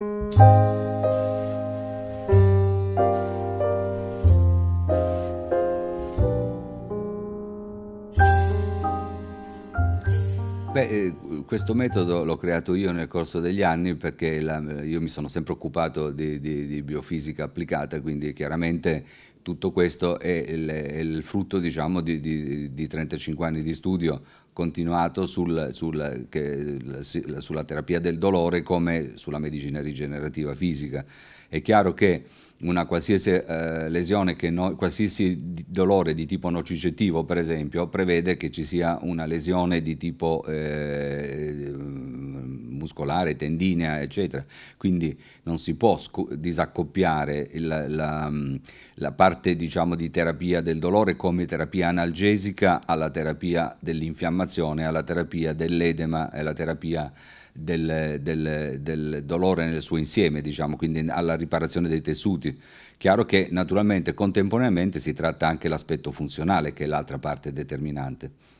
Música Beh, eh, questo metodo l'ho creato io nel corso degli anni perché la, eh, io mi sono sempre occupato di, di, di, biofisica applicata, quindi chiaramente tutto questo è il, è il frutto diciamo, di, di, 35 anni di studio continuato sul, sul, che, sulla terapia del dolore come sulla medicina rigenerativa fisica. È chiaro che una qualsiasi eh, lesione, noi, qualsiasi dolore di tipo nocicettivo, per esempio, prevede che ci sia una lesione di tipo eh, muscolare, tendinea, eccetera. Quindi non si può disaccoppiare la, la, mm, la parte diciamo, di terapia del dolore come terapia analgesica alla terapia dell'infiammazione, alla terapia dell'edema e alla terapia del, del, del, dolore nel suo insieme, diciamo, quindi alla riparazione dei tessuti. Chiaro che naturalmente contemporaneamente si tratta anche l'aspetto funzionale che è l'altra parte determinante.